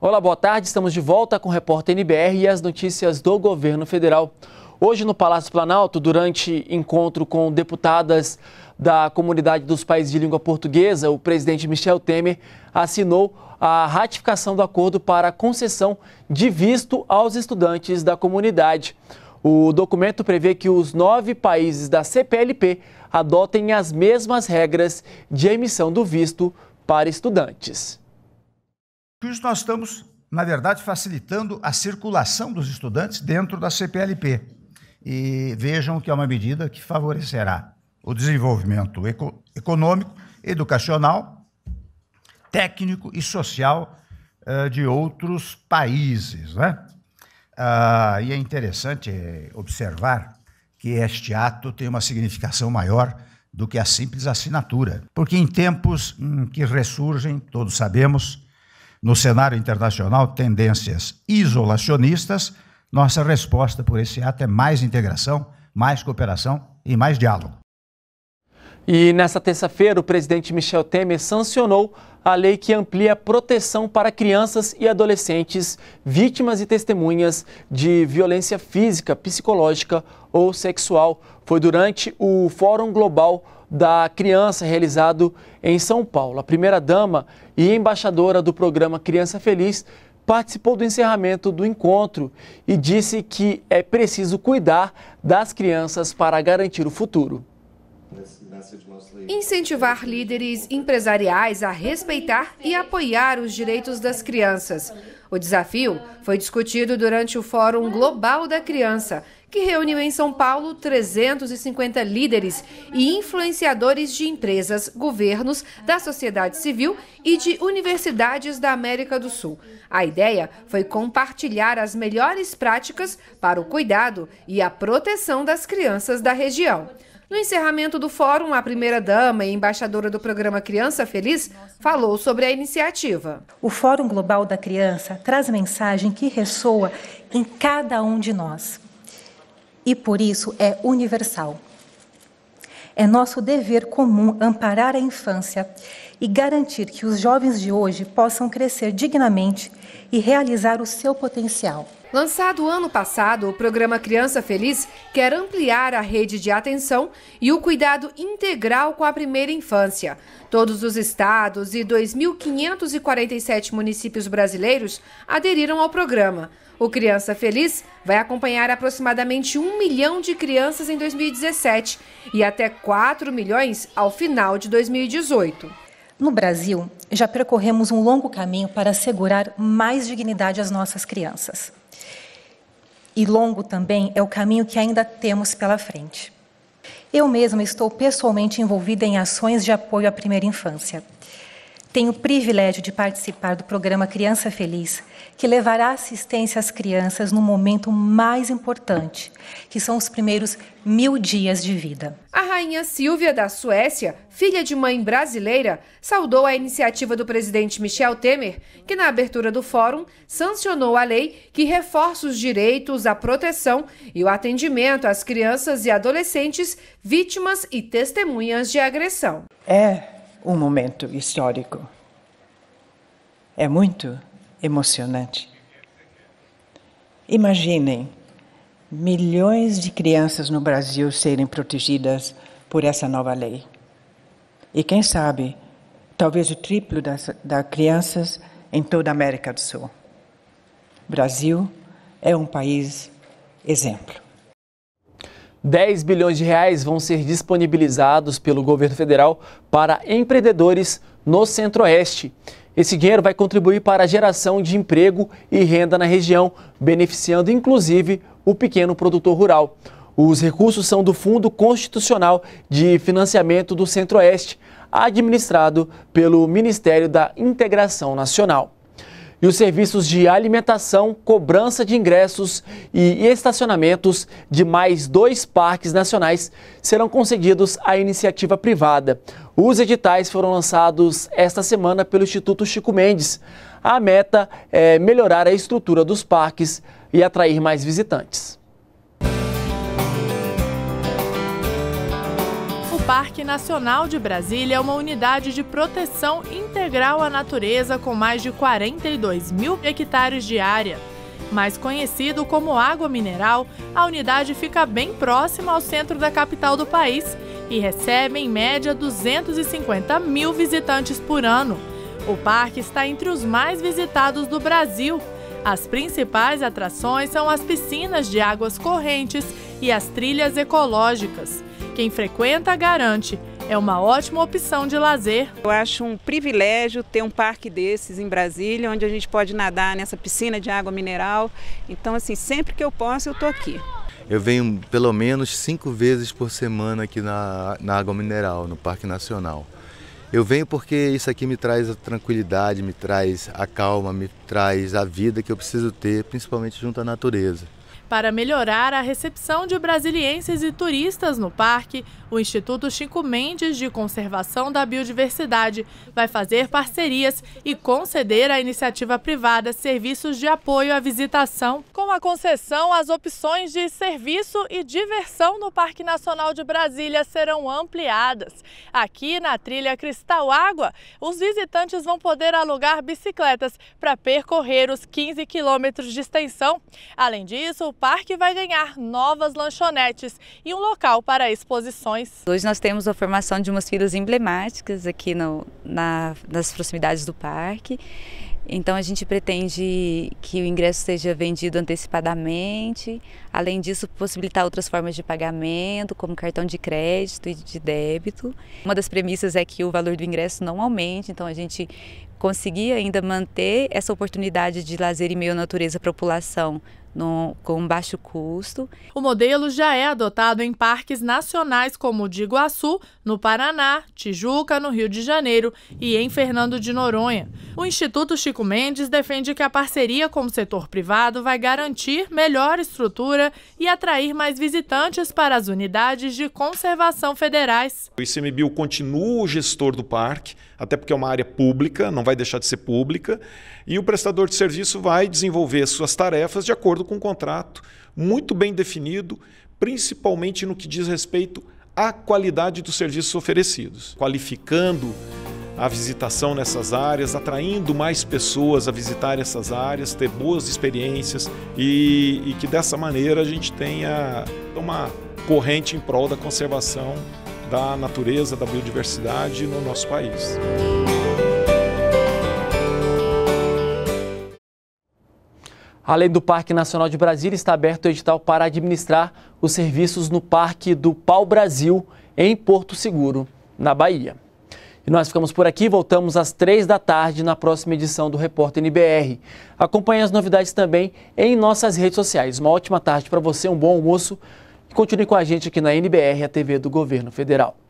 Olá, boa tarde. Estamos de volta com o repórter NBR e as notícias do governo federal. Hoje, no Palácio Planalto, durante encontro com deputadas da comunidade dos países de língua portuguesa, o presidente Michel Temer assinou a ratificação do acordo para concessão de visto aos estudantes da comunidade. O documento prevê que os nove países da CPLP adotem as mesmas regras de emissão do visto para estudantes. Por isso, nós estamos, na verdade, facilitando a circulação dos estudantes dentro da CPLP. E vejam que é uma medida que favorecerá o desenvolvimento eco econômico, educacional, técnico e social uh, de outros países. Né? Uh, e é interessante eh, observar que este ato tem uma significação maior do que a simples assinatura, porque em tempos em que ressurgem, todos sabemos, no cenário internacional tendências isolacionistas, nossa resposta por esse ato é mais integração, mais cooperação e mais diálogo. E nesta terça-feira, o presidente Michel Temer sancionou a lei que amplia a proteção para crianças e adolescentes vítimas e testemunhas de violência física, psicológica ou sexual. Foi durante o Fórum Global da Criança realizado em São Paulo. A primeira-dama e embaixadora do programa Criança Feliz participou do encerramento do encontro e disse que é preciso cuidar das crianças para garantir o futuro. Incentivar líderes empresariais a respeitar e apoiar os direitos das crianças. O desafio foi discutido durante o Fórum Global da Criança, que reuniu em São Paulo 350 líderes e influenciadores de empresas, governos, da sociedade civil e de universidades da América do Sul. A ideia foi compartilhar as melhores práticas para o cuidado e a proteção das crianças da região. No encerramento do fórum, a primeira-dama e embaixadora do programa Criança Feliz falou sobre a iniciativa. O Fórum Global da Criança traz mensagem que ressoa em cada um de nós e, por isso, é universal. É nosso dever comum amparar a infância e garantir que os jovens de hoje possam crescer dignamente e realizar o seu potencial. Lançado ano passado, o programa Criança Feliz quer ampliar a rede de atenção e o cuidado integral com a primeira infância. Todos os estados e 2.547 municípios brasileiros aderiram ao programa. O Criança Feliz vai acompanhar aproximadamente 1 milhão de crianças em 2017 e até 4 milhões ao final de 2018. No Brasil, já percorremos um longo caminho para assegurar mais dignidade às nossas crianças. E longo também é o caminho que ainda temos pela frente. Eu mesma estou pessoalmente envolvida em ações de apoio à primeira infância. Tenho o privilégio de participar do programa Criança Feliz, que levará assistência às crianças no momento mais importante, que são os primeiros mil dias de vida. A rainha Silvia da Suécia, filha de mãe brasileira, saudou a iniciativa do presidente Michel Temer, que na abertura do fórum sancionou a lei que reforça os direitos à proteção e o atendimento às crianças e adolescentes vítimas e testemunhas de agressão. É um momento histórico. É muito emocionante. Imaginem milhões de crianças no Brasil serem protegidas por essa nova lei. E quem sabe, talvez o triplo das, das crianças em toda a América do Sul. Brasil é um país exemplo. 10 bilhões de reais vão ser disponibilizados pelo governo federal para empreendedores no Centro-Oeste. Esse dinheiro vai contribuir para a geração de emprego e renda na região, beneficiando inclusive o pequeno produtor rural. Os recursos são do Fundo Constitucional de Financiamento do Centro-Oeste, administrado pelo Ministério da Integração Nacional. E os serviços de alimentação, cobrança de ingressos e estacionamentos de mais dois parques nacionais serão concedidos à iniciativa privada. Os editais foram lançados esta semana pelo Instituto Chico Mendes. A meta é melhorar a estrutura dos parques e atrair mais visitantes. Parque Nacional de Brasília é uma unidade de proteção integral à natureza com mais de 42 mil hectares de área. Mais conhecido como água mineral, a unidade fica bem próxima ao centro da capital do país e recebe, em média, 250 mil visitantes por ano. O parque está entre os mais visitados do Brasil. As principais atrações são as piscinas de águas correntes e as trilhas ecológicas. Quem frequenta garante, é uma ótima opção de lazer. Eu acho um privilégio ter um parque desses em Brasília, onde a gente pode nadar nessa piscina de água mineral. Então, assim, sempre que eu posso, eu estou aqui. Eu venho pelo menos cinco vezes por semana aqui na, na Água Mineral, no Parque Nacional. Eu venho porque isso aqui me traz a tranquilidade, me traz a calma, me traz a vida que eu preciso ter, principalmente junto à natureza. Para melhorar a recepção de brasilienses e turistas no parque, o Instituto Chico Mendes de Conservação da Biodiversidade vai fazer parcerias e conceder à iniciativa privada serviços de apoio à visitação, com a concessão às opções de serviço e diversão no Parque Nacional de Brasília serão ampliadas. Aqui na trilha Cristal Água, os visitantes vão poder alugar bicicletas para percorrer os 15 quilômetros de extensão. Além disso, parque vai ganhar novas lanchonetes e um local para exposições. Hoje nós temos a formação de umas filas emblemáticas aqui no, na, nas proximidades do parque. Então a gente pretende que o ingresso seja vendido antecipadamente, além disso possibilitar outras formas de pagamento, como cartão de crédito e de débito. Uma das premissas é que o valor do ingresso não aumente, então a gente conseguir ainda manter essa oportunidade de lazer e meio natureza para a população no, com baixo custo. O modelo já é adotado em parques nacionais como o de Iguaçu, no Paraná, Tijuca, no Rio de Janeiro e em Fernando de Noronha. O Instituto Chico Mendes defende que a parceria com o setor privado vai garantir melhor estrutura e atrair mais visitantes para as unidades de conservação federais. O ICMBio continua o gestor do parque, até porque é uma área pública, não vai deixar de ser pública, e o prestador de serviço vai desenvolver suas tarefas de acordo acordo com o contrato, muito bem definido, principalmente no que diz respeito à qualidade dos serviços oferecidos, qualificando a visitação nessas áreas, atraindo mais pessoas a visitar essas áreas, ter boas experiências e, e que dessa maneira a gente tenha uma corrente em prol da conservação da natureza, da biodiversidade no nosso país. Além do Parque Nacional de Brasília, está aberto o edital para administrar os serviços no Parque do Pau Brasil, em Porto Seguro, na Bahia. E nós ficamos por aqui, voltamos às três da tarde na próxima edição do Repórter NBR. Acompanhe as novidades também em nossas redes sociais. Uma ótima tarde para você, um bom almoço e continue com a gente aqui na NBR, a TV do Governo Federal.